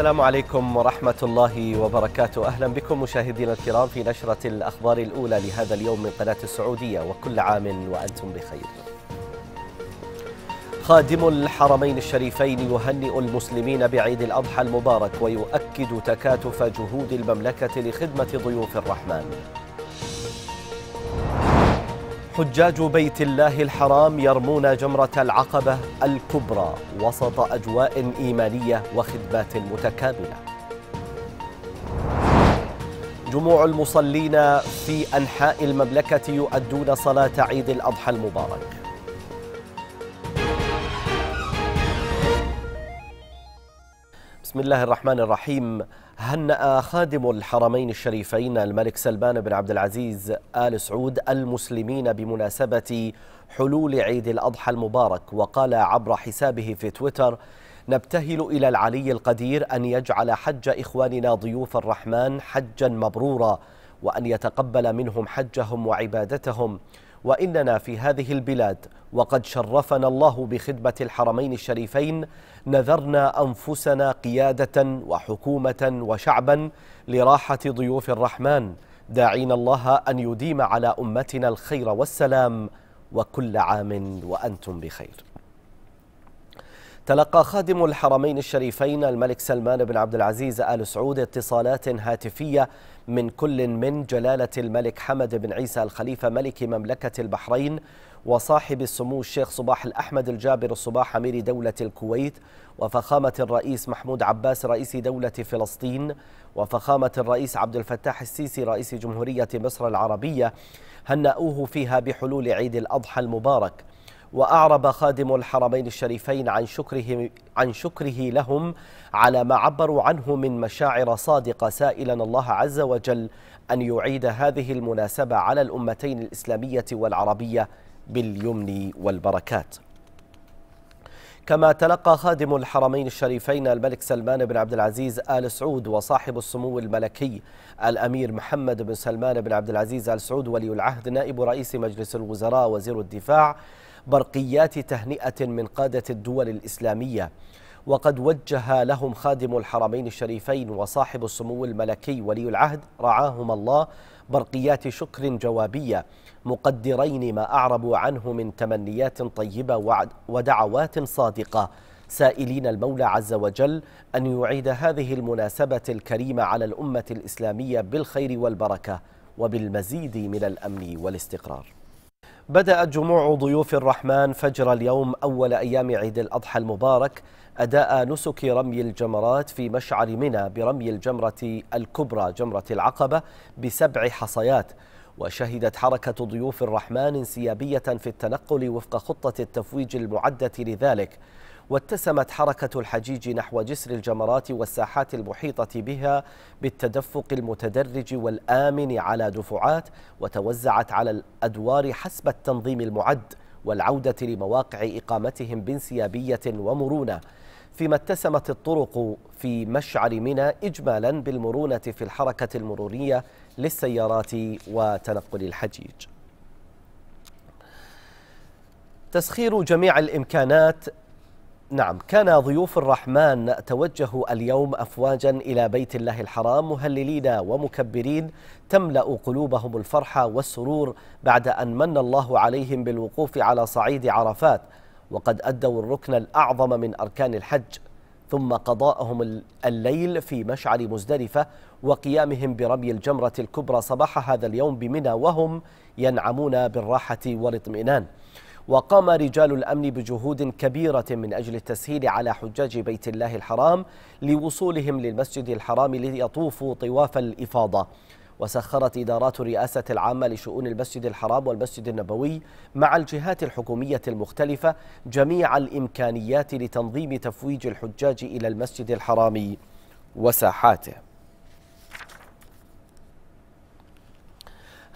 السلام عليكم ورحمة الله وبركاته أهلا بكم مشاهدينا الكرام في نشرة الأخبار الأولى لهذا اليوم من قناة السعودية وكل عام وأنتم بخير خادم الحرمين الشريفين يهنئ المسلمين بعيد الأضحى المبارك ويؤكد تكاتف جهود المملكة لخدمة ضيوف الرحمن حجاج بيت الله الحرام يرمون جمرة العقبة الكبرى وسط أجواء إيمانية وخدمات متكاملة. جموع المصلين في أنحاء المملكة يؤدون صلاة عيد الأضحى المبارك. بسم الله الرحمن الرحيم هنأ خادم الحرمين الشريفين الملك سلمان بن عبد العزيز آل سعود المسلمين بمناسبة حلول عيد الأضحى المبارك وقال عبر حسابه في تويتر نبتهل إلى العلي القدير أن يجعل حج إخواننا ضيوف الرحمن حجا مبرورا وأن يتقبل منهم حجهم وعبادتهم وإننا في هذه البلاد وقد شرفنا الله بخدمة الحرمين الشريفين نذرنا أنفسنا قيادة وحكومة وشعبا لراحة ضيوف الرحمن داعين الله أن يديم على أمتنا الخير والسلام وكل عام وأنتم بخير تلقى خادم الحرمين الشريفين الملك سلمان بن عبد العزيز آل سعود اتصالات هاتفية من كل من جلالة الملك حمد بن عيسى الخليفة ملك مملكة البحرين وصاحب السمو الشيخ صباح الأحمد الجابر الصباح أمير دولة الكويت وفخامة الرئيس محمود عباس رئيس دولة فلسطين وفخامة الرئيس عبد الفتاح السيسي رئيس جمهورية مصر العربية هنأوه فيها بحلول عيد الأضحى المبارك وأعرب خادم الحرمين الشريفين عن شكره, عن شكره لهم على ما عبروا عنه من مشاعر صادقة سائلا الله عز وجل أن يعيد هذه المناسبة على الأمتين الإسلامية والعربية باليمن والبركات كما تلقى خادم الحرمين الشريفين الملك سلمان بن عبد العزيز آل سعود وصاحب السمو الملكي الأمير محمد بن سلمان بن عبد العزيز آل سعود ولي العهد نائب رئيس مجلس الوزراء وزير الدفاع برقيات تهنئة من قادة الدول الإسلامية وقد وجه لهم خادم الحرمين الشريفين وصاحب السمو الملكي ولي العهد رعاهما الله برقيات شكر جوابية مقدرين ما أعربوا عنه من تمنيات طيبة ودعوات صادقة سائلين المولى عز وجل أن يعيد هذه المناسبة الكريمة على الأمة الإسلامية بالخير والبركة وبالمزيد من الأمن والاستقرار بدأت جموع ضيوف الرحمن فجر اليوم أول أيام عيد الأضحى المبارك أداء نسك رمي الجمرات في مشعر منى برمي الجمرة الكبرى جمرة العقبة بسبع حصيات وشهدت حركة ضيوف الرحمن انسيابية في التنقل وفق خطة التفويج المعدة لذلك واتسمت حركة الحجيج نحو جسر الجمرات والساحات المحيطة بها بالتدفق المتدرج والآمن على دفعات وتوزعت على الأدوار حسب التنظيم المعد والعودة لمواقع إقامتهم بانسيابية ومرونة فيما اتسمت الطرق في مشعر منى إجمالا بالمرونة في الحركة المرورية للسيارات وتنقل الحجيج تسخير جميع الإمكانات نعم كان ضيوف الرحمن توجهوا اليوم أفواجا إلى بيت الله الحرام مهللين ومكبرين تملأ قلوبهم الفرحة والسرور بعد أن من الله عليهم بالوقوف على صعيد عرفات وقد أدوا الركن الأعظم من أركان الحج ثم قضاءهم الليل في مشعر مزدلفة وقيامهم برمي الجمرة الكبرى صباح هذا اليوم بمنى وهم ينعمون بالراحة والاطمئنان وقام رجال الأمن بجهود كبيرة من أجل التسهيل على حجاج بيت الله الحرام لوصولهم للمسجد الحرام ليطوفوا طواف الإفاضة وسخرت إدارات الرئاسة العامة لشؤون المسجد الحرام والمسجد النبوي مع الجهات الحكومية المختلفة جميع الإمكانيات لتنظيم تفويج الحجاج إلى المسجد الحرام وساحاته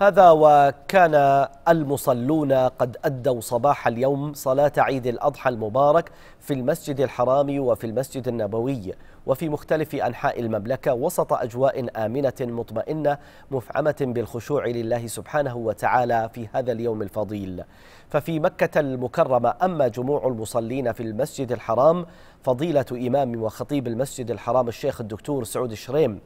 هذا وكان المصلون قد أدوا صباح اليوم صلاة عيد الأضحى المبارك في المسجد الحرام وفي المسجد النبوي وفي مختلف أنحاء المملكة وسط أجواء آمنة مطمئنة مفعمة بالخشوع لله سبحانه وتعالى في هذا اليوم الفضيل ففي مكة المكرمة أما جموع المصلين في المسجد الحرام فضيلة إمام وخطيب المسجد الحرام الشيخ الدكتور سعود الشريم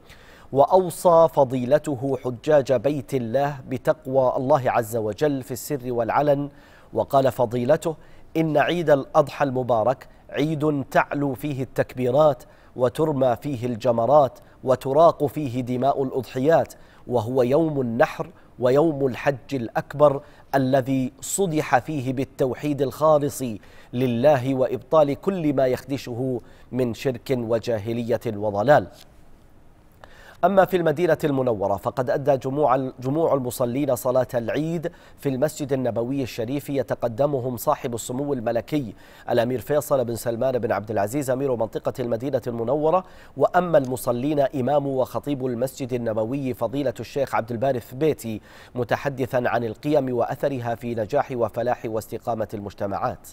وأوصى فضيلته حجاج بيت الله بتقوى الله عز وجل في السر والعلن وقال فضيلته إن عيد الأضحى المبارك عيد تعلو فيه التكبيرات وترمى فيه الجمرات وتراق فيه دماء الأضحيات وهو يوم النحر ويوم الحج الأكبر الذي صدح فيه بالتوحيد الخالص لله وإبطال كل ما يخدشه من شرك وجاهلية وضلال أما في المدينة المنورة فقد أدى جموع جموع المصلين صلاة العيد في المسجد النبوي الشريف يتقدمهم صاحب السمو الملكي الأمير فيصل بن سلمان بن عبد العزيز أمير منطقة المدينة المنورة وأما المصلين إمام وخطيب المسجد النبوي فضيلة الشيخ عبد الباري الثبيتي متحدثا عن القيم وأثرها في نجاح وفلاح واستقامة المجتمعات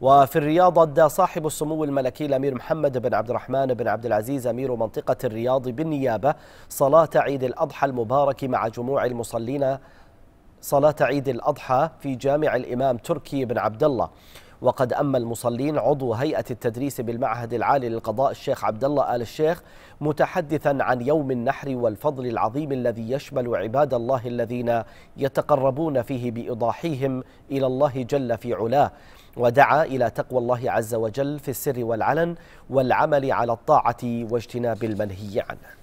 وفي الرياض أدى صاحب السمو الملكي الأمير محمد بن عبد الرحمن بن عبد العزيز أمير منطقة الرياض بالنيابة صلاة عيد الأضحى المبارك مع جموع المصلين صلاة عيد الأضحى في جامع الإمام تركي بن عبد الله وقد أما المصلين عضو هيئة التدريس بالمعهد العالي للقضاء الشيخ عبد الله آل الشيخ متحدثا عن يوم النحر والفضل العظيم الذي يشمل عباد الله الذين يتقربون فيه بإضاحيهم إلى الله جل في علاه ودعا إلى تقوى الله عز وجل في السر والعلن والعمل على الطاعة واجتناب المنهي عنه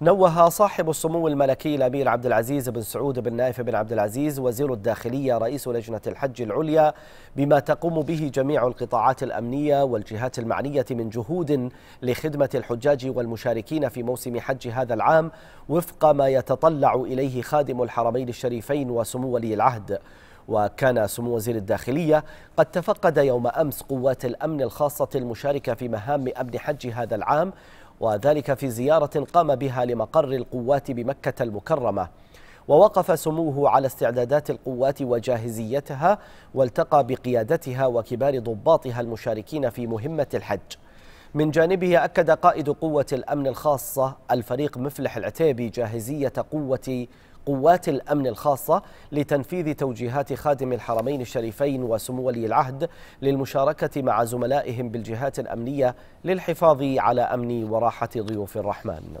نوه صاحب السمو الملكي الامير عبد العزيز بن سعود بن نايف بن عبد العزيز وزير الداخليه رئيس لجنه الحج العليا بما تقوم به جميع القطاعات الامنيه والجهات المعنيه من جهود لخدمه الحجاج والمشاركين في موسم حج هذا العام وفق ما يتطلع اليه خادم الحرمين الشريفين وسمو ولي العهد وكان سمو وزير الداخلية قد تفقد يوم أمس قوات الأمن الخاصة المشاركة في مهام أمن حج هذا العام وذلك في زيارة قام بها لمقر القوات بمكة المكرمة ووقف سموه على استعدادات القوات وجاهزيتها والتقى بقيادتها وكبار ضباطها المشاركين في مهمة الحج من جانبه أكد قائد قوة الأمن الخاصة الفريق مفلح العتيبي جاهزية قوة قوات الأمن الخاصة لتنفيذ توجيهات خادم الحرمين الشريفين وسمو ولي العهد للمشاركة مع زملائهم بالجهات الأمنية للحفاظ على أمن وراحة ضيوف الرحمن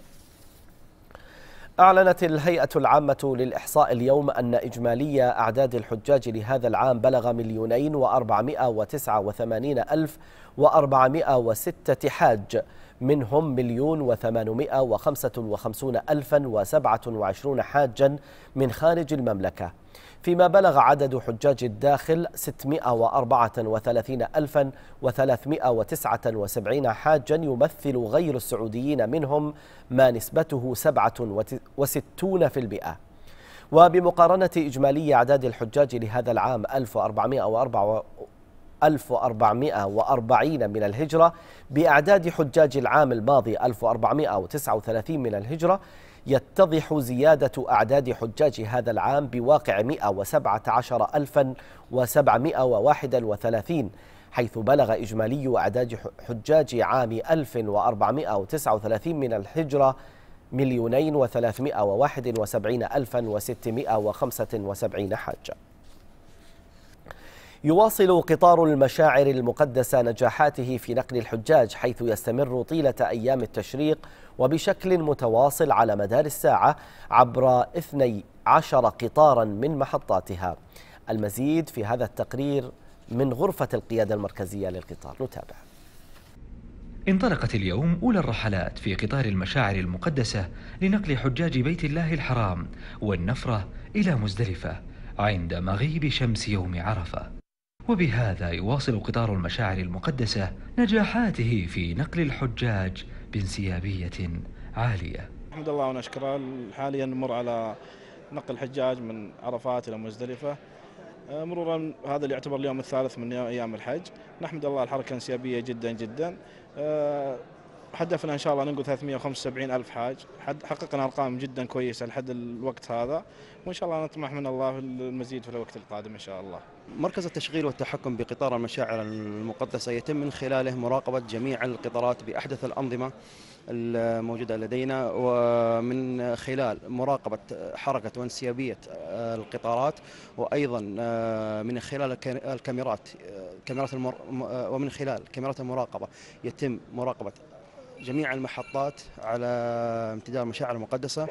أعلنت الهيئة العامة للإحصاء اليوم أن إجمالية أعداد الحجاج لهذا العام بلغ مليونين وأربعمائة وتسعة وثمانين ألف وأربعمائة وستة حاج منهم مليون وثمانمائة وخمسة وخمسون ألفا وسبعة وعشرون حاجا من خارج المملكة فيما بلغ عدد حجاج الداخل 634379 حاجا يمثل غير السعوديين منهم ما نسبته 67% وبمقارنة إجمالي أعداد الحجاج لهذا العام 1444 1440 من الهجرة بأعداد حجاج العام الماضي 1439 من الهجرة يتضح زيادة أعداد حجاج هذا العام بواقع 117731 حيث بلغ إجمالي أعداد حجاج عام 1439 من الحجرة مليونين وثلاثمائة وواحد وسبعين ألفا وستمائة وخمسة وسبعين حاجة يواصل قطار المشاعر المقدسة نجاحاته في نقل الحجاج حيث يستمر طيلة أيام التشريق وبشكل متواصل على مدار الساعة عبر 12 قطارا من محطاتها المزيد في هذا التقرير من غرفة القيادة المركزية للقطار نتابع انطلقت اليوم أولى الرحلات في قطار المشاعر المقدسة لنقل حجاج بيت الله الحرام والنفرة إلى مزدلفة عند مغيب شمس يوم عرفة وبهذا يواصل قطار المشاعر المقدسة نجاحاته في نقل الحجاج بانسيابية عالية الحمد لله ونشكره حاليا نمر على نقل الحجاج من عرفات إلى مزدلفة آه، مرورا هذا اللي يعتبر اليوم الثالث من ايام الحج نحمد الله الحركه انسيابيه جدا جدا آه، هدفنا ان شاء الله ننقل 375 الف حاج حققنا ارقام جدا كويسه لحد الوقت هذا وان شاء الله نطمح من الله المزيد في الوقت القادم ان شاء الله مركز التشغيل والتحكم بقطار المشاعر المقدسه يتم من خلاله مراقبه جميع القطارات باحدث الانظمه الموجودة لدينا ومن خلال مراقبة حركة وانسيابية القطارات وأيضا آه، من خلال الكاميرات آه، كاميرات آه، ومن خلال كاميرات المراقبة يتم مراقبة جميع المحطات على امتداد المشاعر المقدسة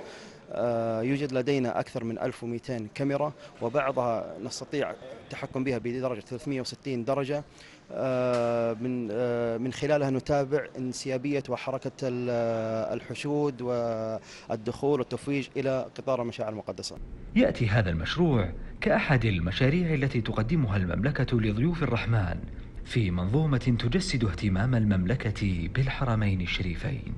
آه، يوجد لدينا أكثر من 1200 كاميرا وبعضها نستطيع التحكم بها بدرجة 360 درجة آه، من آه، من خلالها نتابع انسيابية وحركة الحشود والدخول والتفويج إلى قطار المشاعر المقدسة يأتي هذا المشروع كأحد المشاريع التي تقدمها المملكة لضيوف الرحمن في منظومة تجسد اهتمام المملكة بالحرمين الشريفين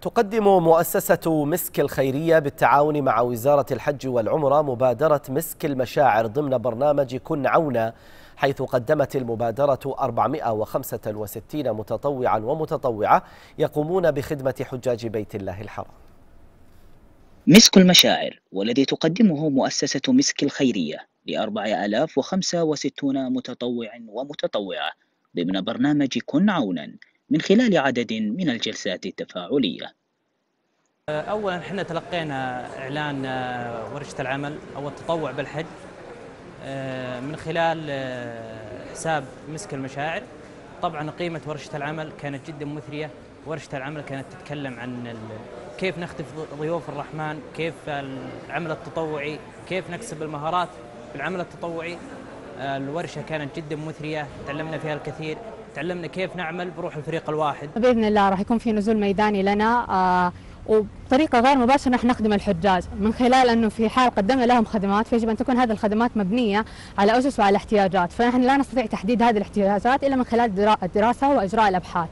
تقدم مؤسسة مسك الخيرية بالتعاون مع وزارة الحج والعمرة مبادرة مسك المشاعر ضمن برنامج كن عونا حيث قدمت المبادرة 465 متطوعا ومتطوعة يقومون بخدمة حجاج بيت الله الحرام مسك المشاعر والذي تقدمه مؤسسة مسك الخيرية ل آلاف وخمسة وستون متطوع ومتطوعة ضمن برنامج كن عونا من خلال عدد من الجلسات التفاعلية أولا احنا تلقينا إعلان آه، ورشة العمل أو التطوع بالحج آه، من خلال آه، حساب مسك المشاعر طبعا قيمة ورشة العمل كانت جدا مثرية ورشة العمل كانت تتكلم عن كيف نختف ضيوف الرحمن كيف العمل التطوعي كيف نكسب المهارات في العمل التطوعي آه، الورشه كانت جدا مثريه تعلمنا فيها الكثير تعلمنا كيف نعمل بروح الفريق الواحد باذن الله راح يكون في نزول ميداني لنا آه، وبطريقه غير مباشره نحن نخدم الحجاج من خلال انه في حال قدمنا لهم خدمات فيجب ان تكون هذه الخدمات مبنيه على اسس وعلى احتياجات فنحن لا نستطيع تحديد هذه الاحتياجات الا من خلال الدراسه واجراء الابحاث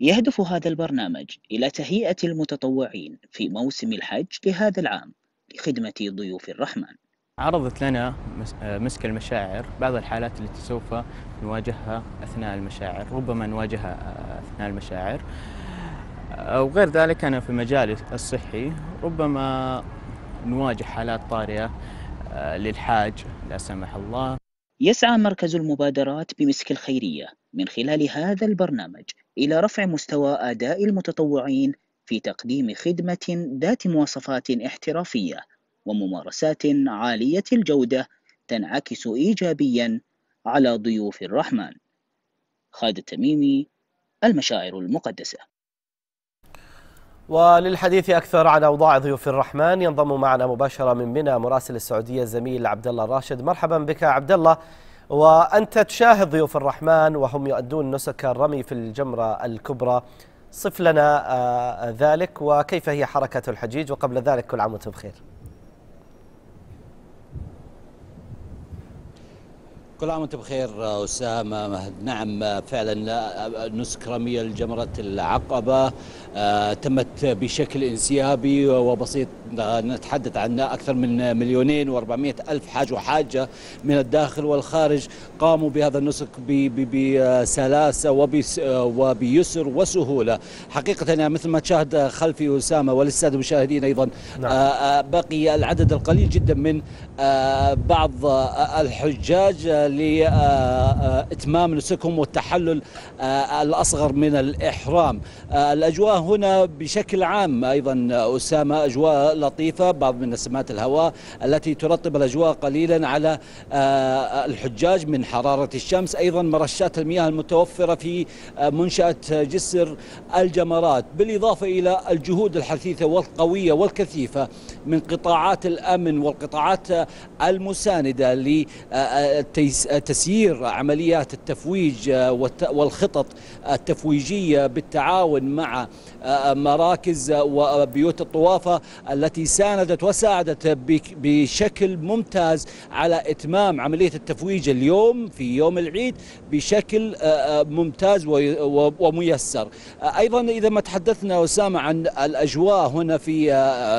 يهدف هذا البرنامج الى تهيئه المتطوعين في موسم الحج لهذا العام لخدمه ضيوف الرحمن عرضت لنا آه، مسك المشاعر بعض الحالات التي سوف نواجهها أثناء المشاعر ربما نواجهها آه، أثناء المشاعر آه، وغير ذلك أنا في المجال الصحي ربما نواجه حالات طارئة للحاج لا سمح الله يسعى مركز المبادرات بمسك الخيرية من خلال هذا البرنامج إلى رفع مستوى أداء المتطوعين في تقديم خدمة ذات مواصفات احترافية وممارسات عالية الجودة تنعكس إيجابيا على ضيوف الرحمن خالد التميمي المشاعر المقدسة وللحديث أكثر عن أوضاع ضيوف الرحمن ينضم معنا مباشرة من منى مراسل السعودية الزميل عبد الله الراشد مرحبا بك عبد الله وأنت تشاهد ضيوف الرحمن وهم يؤدون نسك الرمي في الجمرة الكبرى صف لنا آه، ذلك وكيف هي حركة الحجيج وقبل ذلك كل عام وانتم بخير كل عام وانتم بخير اسامه نعم فعلا نسك رميه لجمره العقبه آه، تمت بشكل انسيابي وبسيط آه، نتحدث عن اكثر من مليونين و400 الف حاج وحاجه من الداخل والخارج قاموا بهذا النسك بسلاسه وبيسر وسهوله حقيقه يعني مثل ما تشاهد خلفي اسامه وللساده المشاهدين ايضا نعم. آه، بقي العدد القليل جدا من بعض الحجاج لاتمام نسكهم والتحلل آه، الاصغر من الاحرام. آه، الاجواء هنا بشكل عام ايضا اسامه اجواء لطيفه بعض من نسمات الهواء التي ترطب الاجواء قليلا على آه، الحجاج من حراره الشمس ايضا مرشات المياه المتوفره في منشاه جسر الجمرات بالاضافه الى الجهود الحثيثه والقويه والكثيفه من قطاعات الامن والقطاعات المسانده للتيسير تسيير عمليات التفويج آه، والخطط التفويجية بالتعاون مع آه، مراكز آه، وبيوت الطوافة التي ساندت وساعدت بشكل ممتاز على إتمام عملية التفويج اليوم في يوم العيد بشكل ممتاز وميسر أيضا إذا ما تحدثنا أسامة عن الأجواء هنا في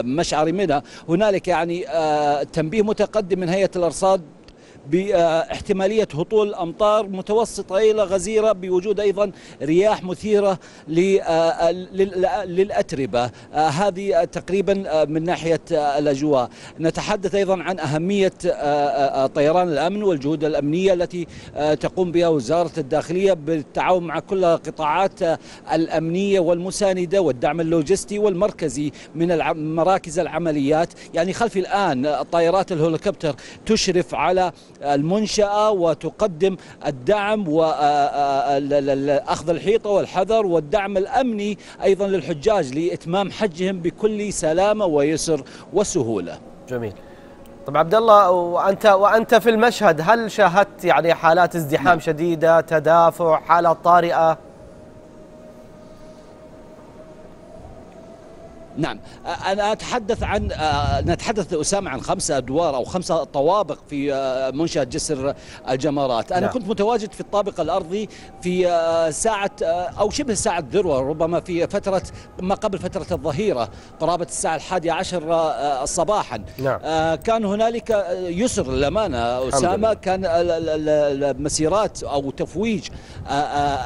مشعر منى هنالك يعني تنبيه متقدم من هيئة الأرصاد باحتمالية هطول أمطار متوسطة إلى غزيرة بوجود أيضا رياح مثيرة للأتربة هذه تقريبا من ناحية الأجواء نتحدث أيضا عن أهمية طيران الأمن والجهود الأمنية التي تقوم بها وزارة الداخلية بالتعاون مع كل القطاعات الأمنية والمساندة والدعم اللوجستي والمركزي من مراكز العمليات يعني خلفي الآن طائرات الهليكوبتر تشرف على المنشأة وتقدم الدعم وأخذ الحيطة والحذر والدعم الأمني أيضا للحجاج لإتمام حجهم بكل سلامة ويسر وسهولة جميل طب عبد الله وانت وانت في المشهد هل شاهدت يعني حالات ازدحام نعم. شديده تدافع حاله طارئه نعم انا اتحدث عن نتحدث اسامه عن خمسه ادوار او خمسه طوابق في منشاه جسر الجمرات، انا نعم. كنت متواجد في الطابق الارضي في ساعه او شبه ساعه ذروه ربما في فتره ما قبل فتره الظهيره قرابه الساعه الحادية عشر صباحا نعم. كان هنالك يسر للامانه اسامه كان المسيرات او تفويج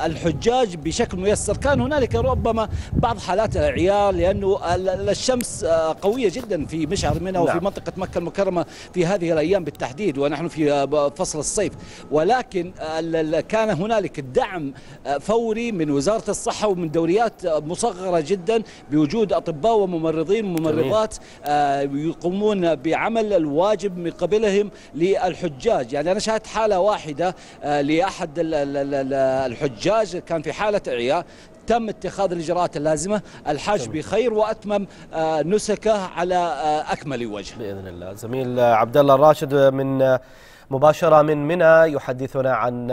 الحجاج بشكل ميسر، كان هنالك ربما بعض حالات العيار لانه الشمس آه، قوية جدا في مشعر منى وفي نعم. منطقة مكة المكرمة في هذه الأيام بالتحديد ونحن في آه، فصل الصيف ولكن كان هنالك الدعم آه، فوري من وزارة الصحة ومن دوريات مصغرة جدا بوجود أطباء وممرضين وممرضات يقومون بعمل الواجب من قبلهم للحجاج يعني أنا شاهدت حالة واحدة لأحد الحجاج كان في حالة إعياء تم اتخاذ الإجراءات اللازمة الحاج بخير وأتمم آه، نسكه على آه، أكمل وجه بإذن الله زميل آه، عبد الله الراشد من مباشرة من منى يحدثنا عن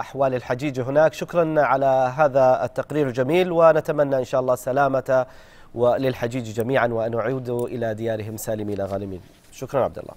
أحوال الحجيج هناك شكرا على هذا التقرير الجميل ونتمنى إن شاء الله سلامه وللحجيج جميعا وأن يعودوا إلى ديارهم سالمين غانمين شكرا عبد الله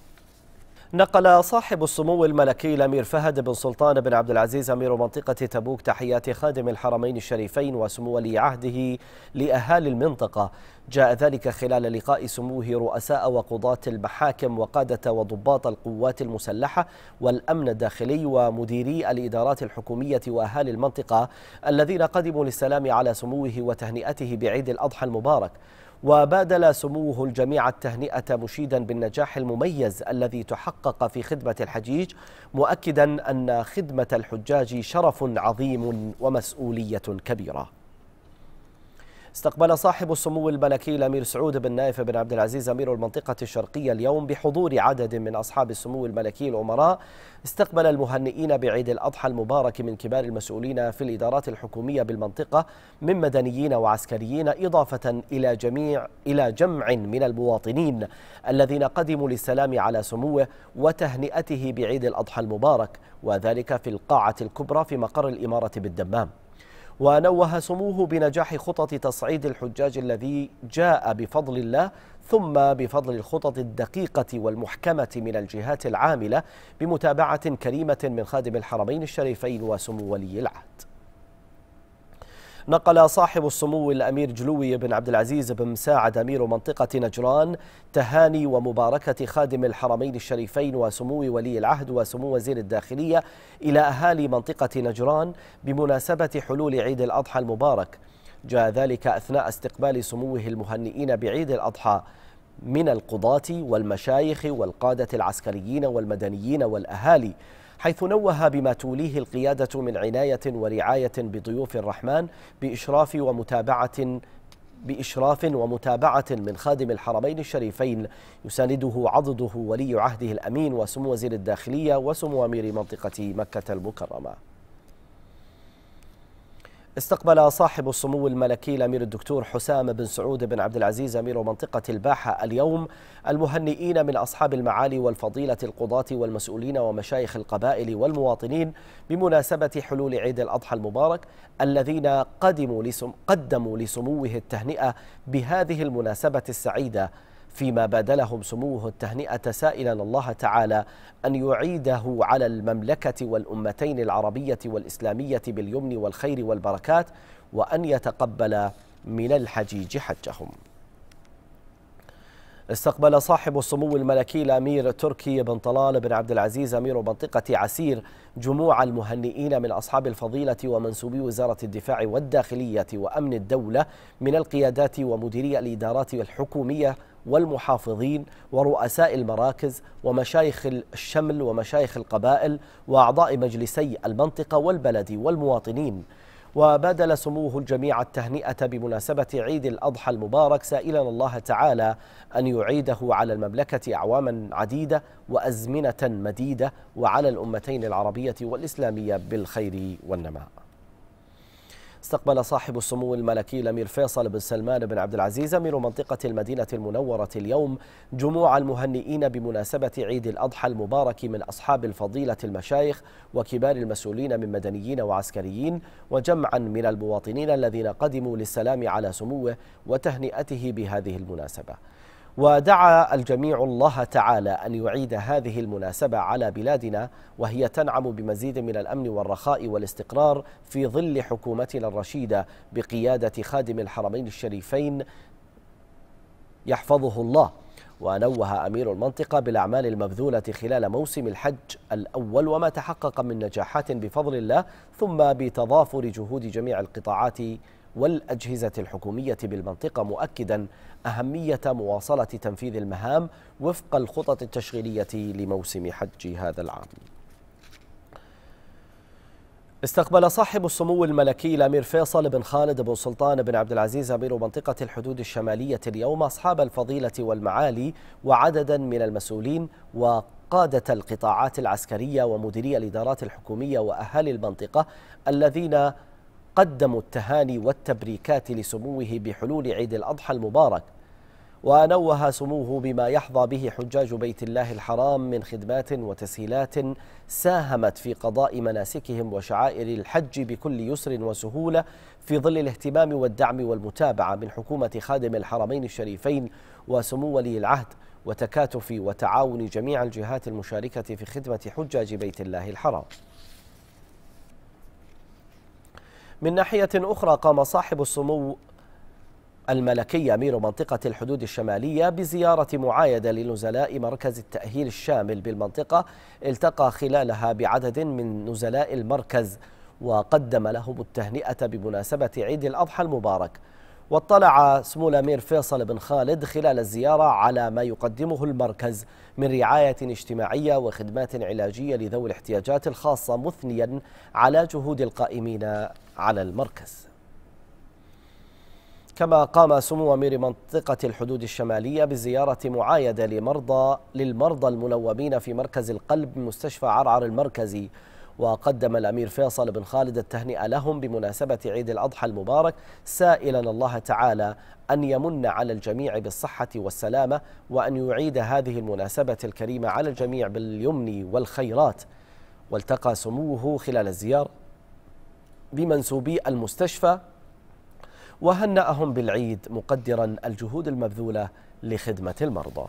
نقل صاحب السمو الملكي الامير فهد بن سلطان بن عبد العزيز امير منطقه تبوك تحيات خادم الحرمين الشريفين وسمو ولي عهده لاهالي المنطقه جاء ذلك خلال لقاء سموه رؤساء وقضاة المحاكم وقادة وضباط القوات المسلحة والأمن الداخلي ومديري الإدارات الحكومية وأهالي المنطقة الذين قدموا للسلام على سموه وتهنئته بعيد الأضحى المبارك وبادل سموه الجميع التهنئة مشيدا بالنجاح المميز الذي تحقق في خدمة الحجيج مؤكدا أن خدمة الحجاج شرف عظيم ومسؤولية كبيرة استقبل صاحب السمو الملكي الأمير سعود بن نايف بن عبد العزيز أمير المنطقة الشرقية اليوم بحضور عدد من أصحاب السمو الملكي الأمراء استقبل المهنئين بعيد الأضحى المبارك من كبار المسؤولين في الإدارات الحكومية بالمنطقة من مدنيين وعسكريين إضافة إلى جميع إلى جمع من المواطنين الذين قدموا للسلام على سموه وتهنئته بعيد الأضحى المبارك وذلك في القاعة الكبرى في مقر الإمارة بالدمام ونوه سموه بنجاح خطط تصعيد الحجاج الذي جاء بفضل الله ثم بفضل الخطط الدقيقة والمحكمة من الجهات العاملة بمتابعة كريمة من خادم الحرمين الشريفين وسمو ولي العهد نقل صاحب السمو الأمير جلوي بن عبد العزيز بن مساعد أمير منطقة نجران تهاني ومباركة خادم الحرمين الشريفين وسمو ولي العهد وسمو وزير الداخلية إلى أهالي منطقة نجران بمناسبة حلول عيد الأضحى المبارك جاء ذلك أثناء استقبال سموه المهنئين بعيد الأضحى من القضاة والمشايخ والقادة العسكريين والمدنيين والأهالي حيث نوه بما توليه القيادة من عناية ورعاية بضيوف الرحمن بإشراف ومتابعة بإشراف ومتابعة من خادم الحرمين الشريفين يسانده عضده ولي عهده الأمين وسمو وزير الداخلية وسمو أمير منطقة مكة المكرمة استقبل صاحب السمو الملكي الامير الدكتور حسام بن سعود بن عبد العزيز امير منطقه الباحه اليوم المهنئين من اصحاب المعالي والفضيله القضاه والمسؤولين ومشايخ القبائل والمواطنين بمناسبه حلول عيد الاضحى المبارك الذين قدموا لسم قدموا لسموه التهنئه بهذه المناسبه السعيده فيما بادلهم سموه التهنئة سائلا الله تعالى أن يعيده على المملكة والأمتين العربية والإسلامية باليمن والخير والبركات وأن يتقبل من الحجيج حجهم استقبل صاحب السمو الملكي الامير تركي بن طلال بن عبد العزيز امير منطقه عسير جموع المهنئين من اصحاب الفضيله ومنسوبي وزاره الدفاع والداخليه وامن الدوله من القيادات ومديري الادارات الحكوميه والمحافظين ورؤساء المراكز ومشايخ الشمل ومشايخ القبائل واعضاء مجلسي المنطقه والبلد والمواطنين وبادل سموه الجميع التهنئة بمناسبة عيد الأضحى المبارك سائلا الله تعالى أن يعيده على المملكة أعواما عديدة وأزمنة مديدة وعلى الأمتين العربية والإسلامية بالخير والنماء استقبل صاحب السمو الملكي الأمير فيصل بن سلمان بن عبد العزيز أمير منطقة المدينة المنورة اليوم جموع المهنئين بمناسبة عيد الأضحى المبارك من أصحاب الفضيلة المشايخ وكبار المسؤولين من مدنيين وعسكريين وجمعا من المواطنين الذين قدموا للسلام على سموه وتهنئته بهذه المناسبة ودعا الجميع الله تعالى أن يعيد هذه المناسبة على بلادنا وهي تنعم بمزيد من الأمن والرخاء والاستقرار في ظل حكومتنا الرشيدة بقيادة خادم الحرمين الشريفين يحفظه الله ونوه أمير المنطقة بالأعمال المبذولة خلال موسم الحج الأول وما تحقق من نجاحات بفضل الله ثم بتضافر جهود جميع القطاعات والأجهزة الحكومية بالمنطقة مؤكدا أهمية مواصلة تنفيذ المهام وفق الخطط التشغيلية لموسم حج هذا العام استقبل صاحب السمو الملكي الامير فيصل بن خالد بن سلطان بن عبد العزيز امير منطقه الحدود الشماليه اليوم اصحاب الفضيله والمعالي وعددا من المسؤولين وقاده القطاعات العسكريه ومديري الادارات الحكوميه واهالي المنطقه الذين قدموا التهاني والتبريكات لسموه بحلول عيد الأضحى المبارك ونوه سموه بما يحظى به حجاج بيت الله الحرام من خدمات وتسهيلات ساهمت في قضاء مناسكهم وشعائر الحج بكل يسر وسهولة في ظل الاهتمام والدعم والمتابعة من حكومة خادم الحرمين الشريفين وسمو ولي العهد وتكاتف وتعاون جميع الجهات المشاركة في خدمة حجاج بيت الله الحرام من ناحية أخرى قام صاحب السمو الملكي أمير منطقة الحدود الشمالية بزيارة معايدة لنزلاء مركز التأهيل الشامل بالمنطقة التقى خلالها بعدد من نزلاء المركز وقدم لهم التهنئة بمناسبة عيد الأضحى المبارك واطلع سمو الأمير فيصل بن خالد خلال الزيارة على ما يقدمه المركز من رعاية اجتماعية وخدمات علاجية لذوي الاحتياجات الخاصة مثنيا على جهود القائمين على المركز كما قام سمو أمير منطقة الحدود الشمالية بزيارة معايدة لمرضى للمرضى المنومين في مركز القلب مستشفى عرعر المركزي وقدم الأمير فيصل بن خالد التهنئة لهم بمناسبة عيد الأضحى المبارك سائلا الله تعالى أن يمن على الجميع بالصحة والسلامة وأن يعيد هذه المناسبة الكريمة على الجميع باليمن والخيرات والتقى سموه خلال الزيارة بمنسوبي المستشفى وهنأهم بالعيد مقدرا الجهود المبذولة لخدمة المرضى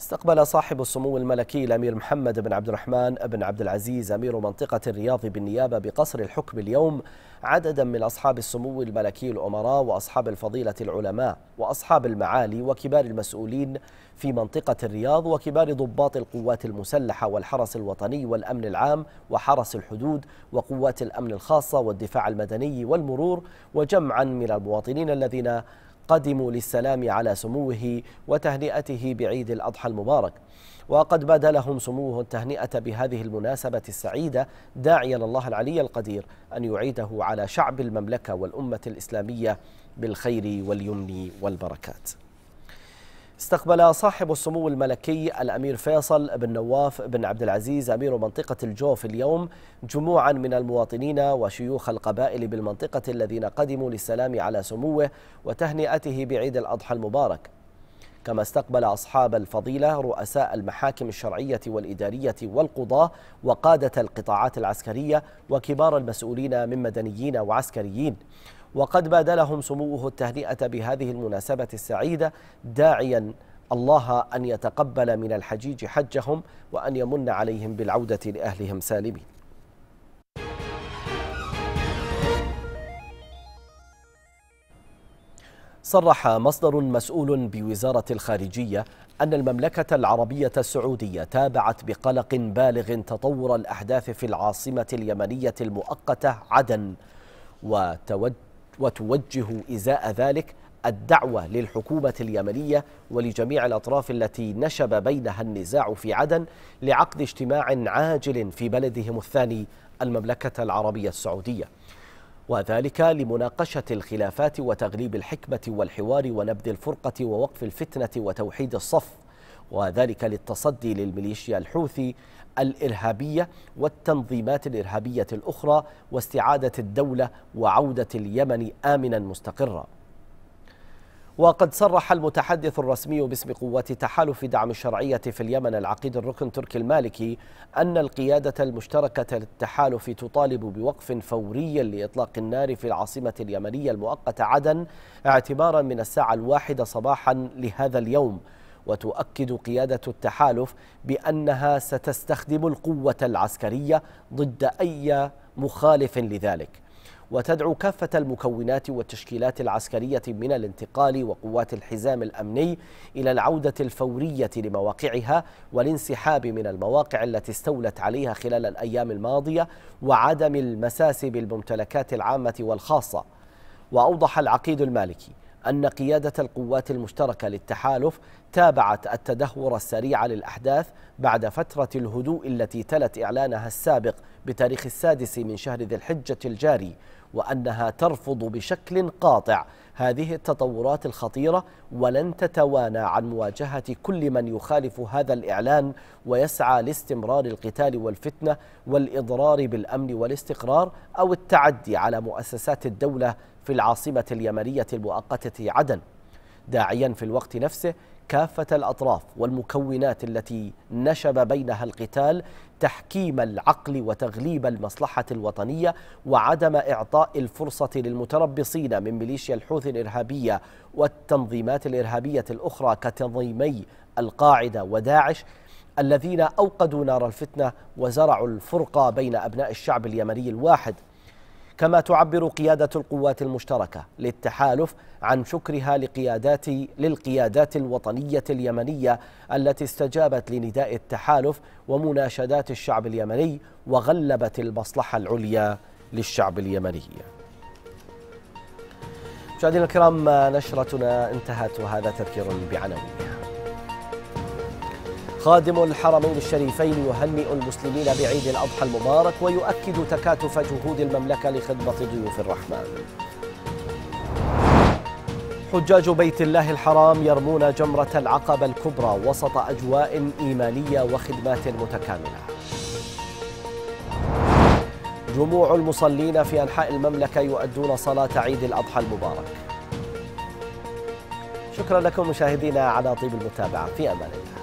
استقبل صاحب السمو الملكي الأمير محمد بن عبد الرحمن بن عبد العزيز أمير منطقة الرياض بالنيابة بقصر الحكم اليوم عددا من أصحاب السمو الملكي الأمراء وأصحاب الفضيلة العلماء وأصحاب المعالي وكبار المسؤولين في منطقة الرياض وكبار ضباط القوات المسلحة والحرس الوطني والأمن العام وحرس الحدود وقوات الأمن الخاصة والدفاع المدني والمرور وجمعا من المواطنين الذين قدموا للسلام على سموه وتهنئته بعيد الأضحى المبارك وقد بادلهم سموه التهنئة بهذه المناسبة السعيدة داعيا الله العلي القدير أن يعيده على شعب المملكة والأمة الإسلامية بالخير واليمن والبركات استقبل صاحب السمو الملكي الأمير فيصل بن نواف بن عبد العزيز أمير منطقة الجوف اليوم جموعا من المواطنين وشيوخ القبائل بالمنطقة الذين قدموا للسلام على سموه وتهنئته بعيد الأضحى المبارك كما استقبل أصحاب الفضيلة رؤساء المحاكم الشرعية والإدارية والقضاة وقادة القطاعات العسكرية وكبار المسؤولين من مدنيين وعسكريين وقد بادلهم سموه التهنئة بهذه المناسبة السعيدة داعيا الله أن يتقبل من الحجيج حجهم وأن يمن عليهم بالعودة لأهلهم سالمين صرح مصدر مسؤول بوزارة الخارجية أن المملكة العربية السعودية تابعت بقلق بالغ تطور الأحداث في العاصمة اليمنية المؤقتة عدن وتوجه وتوجه إزاء ذلك الدعوة للحكومة اليمنية ولجميع الأطراف التي نشب بينها النزاع في عدن لعقد اجتماع عاجل في بلدهم الثاني المملكة العربية السعودية وذلك لمناقشة الخلافات وتغليب الحكمة والحوار ونبذ الفرقة ووقف الفتنة وتوحيد الصف وذلك للتصدي للميليشيا الحوثي الإرهابية والتنظيمات الإرهابية الأخرى واستعادة الدولة وعودة اليمن آمنا مستقرا وقد صرح المتحدث الرسمي باسم قوات تحالف دعم الشرعية في اليمن العقيد الركن تركي المالكي أن القيادة المشتركة للتحالف تطالب بوقف فوري لإطلاق النار في العاصمة اليمنية المؤقتة عدن اعتبارا من الساعة الواحدة صباحا لهذا اليوم وتؤكد قيادة التحالف بأنها ستستخدم القوة العسكرية ضد أي مخالف لذلك وتدعو كافة المكونات والتشكيلات العسكرية من الانتقال وقوات الحزام الأمني إلى العودة الفورية لمواقعها والانسحاب من المواقع التي استولت عليها خلال الأيام الماضية وعدم المساس بالممتلكات العامة والخاصة وأوضح العقيد المالكي أن قيادة القوات المشتركة للتحالف تابعت التدهور السريع للأحداث بعد فترة الهدوء التي تلت إعلانها السابق بتاريخ السادس من شهر ذي الحجة الجاري وأنها ترفض بشكل قاطع هذه التطورات الخطيرة ولن تتوانى عن مواجهة كل من يخالف هذا الإعلان ويسعى لاستمرار القتال والفتنة والإضرار بالأمن والاستقرار أو التعدي على مؤسسات الدولة في العاصمة اليمنية المؤقتة عدن داعيا في الوقت نفسه كافة الأطراف والمكونات التي نشب بينها القتال تحكيم العقل وتغليب المصلحة الوطنية وعدم إعطاء الفرصة للمتربصين من ميليشيا الحوثي الإرهابية والتنظيمات الإرهابية الأخرى كتنظيمي القاعدة وداعش الذين أوقدوا نار الفتنة وزرعوا الفرقة بين أبناء الشعب اليمني الواحد كما تعبر قيادة القوات المشتركة للتحالف عن شكرها لقيادات للقيادات الوطنية اليمنية التي استجابت لنداء التحالف ومناشدات الشعب اليمني وغلبت المصلحة العليا للشعب اليمني مشاهدينا الكرام نشرتنا انتهت وهذا تذكير بعناوينها خادم الحرمين الشريفين يهنئ المسلمين بعيد الأضحى المبارك ويؤكد تكاتف جهود المملكة لخدمة ضيوف الرحمن حجاج بيت الله الحرام يرمون جمرة العقبة الكبرى وسط أجواء إيمانية وخدمات متكاملة جموع المصلين في أنحاء المملكة يؤدون صلاة عيد الأضحى المبارك شكرا لكم مشاهدينا على طيب المتابعة في أمان الله